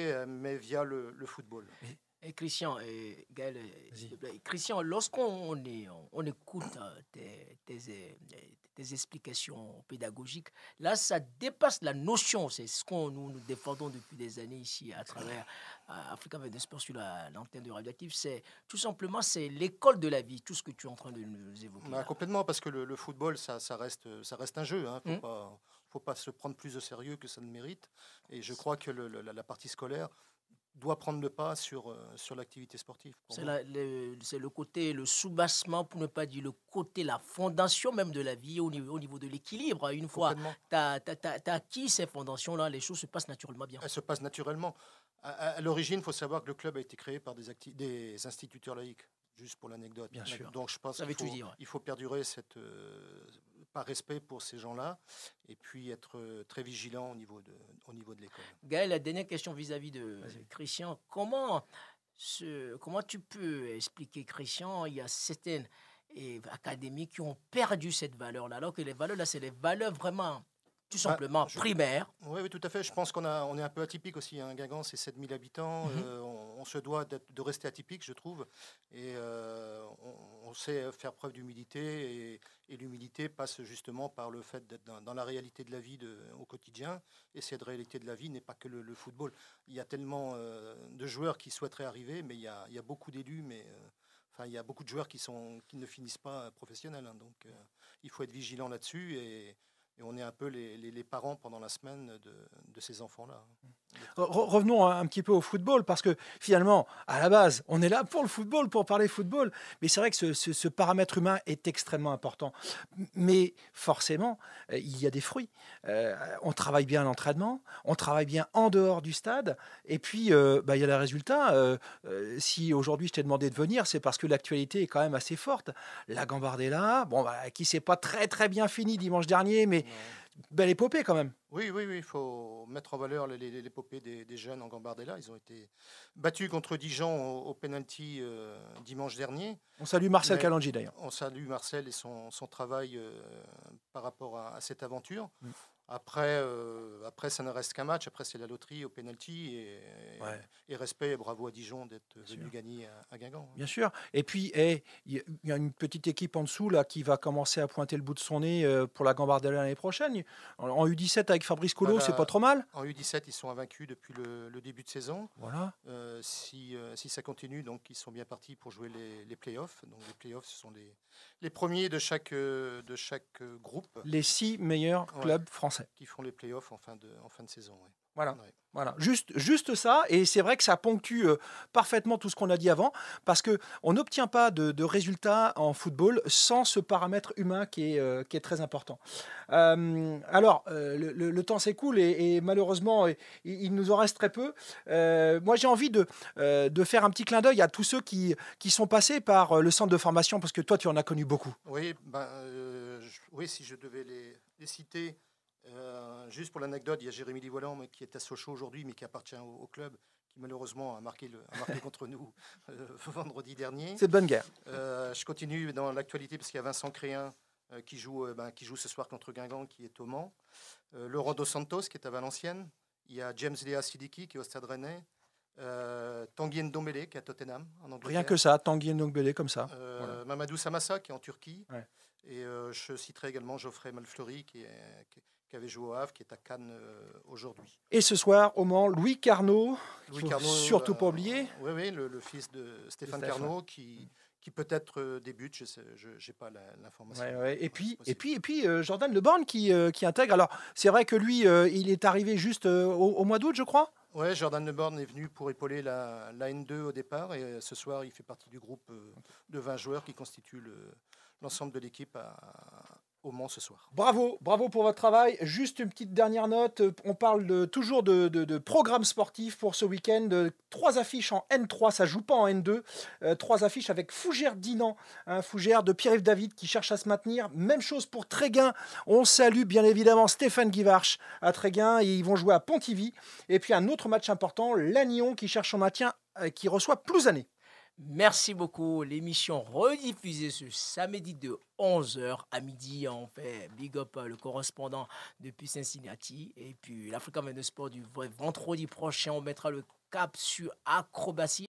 Euh, mais via le, football. Et eh, Christian, et eh, eh, Christian, lorsqu'on on écoute euh, tes, tes, explications pédagogiques, là, ça dépasse la notion. C'est ce qu'on nous, nous, défendons depuis des années ici à travers Africa des Sports sur l'antenne la, de Radioactive. C'est tout simplement c'est l'école de la vie, tout ce que tu es en train de nous évoquer. Bah, complètement, parce que le, football, ça, reste, ça reste un jeu. Hein, faut mmh. pas faut pas se prendre plus au sérieux que ça ne mérite. Et je crois que la, partie scolaire doit prendre le pas sur, euh, sur l'activité sportive. C'est le côté, le soubassement, pour ne pas dire le côté, la fondation même de la vie au niveau, au niveau de l'équilibre. Une fois que tu as, acquis ces fondations-là, les choses se passent naturellement bien. Elles se passent naturellement. À, l'origine, il faut savoir que le club a été créé par des, des instituteurs laïcs, juste pour l'anecdote. Bien sûr. Donc je pense qu'il faut, faut perdurer cette, euh, respect pour ces gens-là, et puis être euh, très vigilant au niveau de, au niveau de l'école. Gaël, la dernière question vis-à-vis de Christian. Comment, ce, comment tu peux expliquer, Christian, il y a certaines eh, académies qui ont perdu cette valeur-là, alors que les valeurs-là, c'est les valeurs vraiment tout ah, simplement primaire. Oui, oui, tout à fait. Je pense qu'on on est un peu atypique aussi. Un hein, Guingamp, c'est 7000 habitants. Mhm. Euh, on, se doit de rester atypique, je trouve. Et euh, on, sait faire preuve d'humilité. Et, l'humilité passe justement par le fait d'être dans, la réalité de la vie de, au quotidien. Et cette réalité de la vie n'est pas que le, football. Il y a tellement euh, de joueurs qui souhaiteraient arriver, mais il y a, il y a beaucoup d'élus. mais Enfin, il y a beaucoup de joueurs qui, sont, qui ne finissent pas professionnels. Hein. donc, il faut être vigilant là-dessus. Et, et on est un peu les, parents pendant la semaine de, ces enfants-là. Revenons un petit peu au football, parce que finalement, à la base, on est là pour le football, pour parler football. Mais c'est vrai que ce, paramètre humain est extrêmement important. Mais forcément, euh, il y a des fruits. Euh, on travaille bien l'entraînement, on travaille bien en dehors du stade, et puis euh, bah, il y a le résultat. si aujourd'hui je t'ai demandé de venir, c'est parce que l'actualité est quand même assez forte. La Gambardella, bon, bah, qui s'est pas très très bien fini dimanche dernier, mais belle épopée quand même. Oui, oui, oui, il faut mettre en valeur l'épopée des, jeunes en Gambardella. Ils ont été battus contre Dijon au, penalty euh, dimanche dernier. On salue Marcel Calangi d'ailleurs. On salue Marcel et son, travail euh, par rapport à, cette aventure. Mm. Après, euh, après, ça ne reste qu'un match. Après, c'est la loterie au pénalty et, et, respect et bravo à Dijon d'être venu gagner à, Guingamp. Hein. Bien sûr. Et puis, eh, il y a une petite équipe en dessous là qui va commencer à pointer le bout de son nez euh, pour la Gambardella l'année prochaine. En, U17 avec Fabrice Collot, c'est pas trop mal. En U17, ils sont invaincus depuis le, début de saison. Voilà. Euh, si, si ça continue, donc ils sont bien partis pour jouer les, les playoffs. Donc les playoffs, ce sont les, les premiers de chaque de chaque groupe. Les six meilleurs clubs français qui font les playoffs en fin de, fin de saison. Voilà. juste, juste ça, et c'est vrai que ça ponctue euh, parfaitement tout ce qu'on a dit avant, parce que on n'obtient pas de, résultats en football sans ce paramètre humain qui est, euh, très important. Euh, alors, le, temps s'écoule et, malheureusement, il, nous en reste très peu. moi, j'ai envie de, faire un petit clin d'œil à tous ceux qui, sont passés par le centre de formation, parce que toi, tu en as connu beaucoup. Oui, ben, oui si je devais les citer. Euh, juste pour l'anecdote, il y a Jérémy Livoiland qui est à Sochaux aujourd'hui, mais qui appartient au, club, qui malheureusement a marqué, contre nous euh, vendredi dernier. C'est de bonne guerre. Euh, je continue dans l'actualité parce qu'il y a Vincent Créen ben, qui, joue, ce soir contre Guingamp, qui est au Mans. Laurent Dos Santos qui est à Valenciennes. Il y a James Lea Sidiki qui est au Stade Rennais. Tanguy Ndombele qui est à Tottenham en Angleterre. Rien que ça, Tanguy Ndombele comme ça. Mamadou Samassa qui est en Turquie. Et je citerai également Geoffrey Malfleury qui est avait joué au Havre, qui est à Cannes euh, aujourd'hui. Et ce soir, au Mans, Louis Carnot, surtout euh, pas oublié. oui, oui, le, fils de Stéphane, Carnot, qui, qui peut-être euh, débute, je n'ai pas l'information. Et puis, et puis, et puis Jordan Leborn qui, intègre. Alors, c'est vrai que lui, il est arrivé juste au, mois d'août, je crois Oui, Jordan Leborn est venu pour épauler la, la N2 au départ. Et ce soir, il fait partie du groupe de 20 joueurs qui constitue l'ensemble de l'équipe à, au ce soir. Bravo, bravo pour votre travail. Juste une petite dernière note. Euh, on parle toujours de, programmes sportifs programme sportif pour ce week-end. Euh, trois affiches en N3, ça joue pas en N2. Euh, trois affiches avec Fougère Dinan, hein, Fougère de Pierre-Yves David qui cherche à se maintenir. Même chose pour Tréguin. On salue bien évidemment Stéphane Guivarch à Tréguin. Et ils vont jouer à Pontivy. Et puis un autre match important, Lannion qui cherche son maintien, qui reçoit plus années. Merci beaucoup. L'émission rediffusée ce samedi de 11h à midi. On fait big up euh, le correspondant depuis Cincinnati. Et puis l'Africa de Sport du vendredi prochain, on mettra le cap sur acrobatie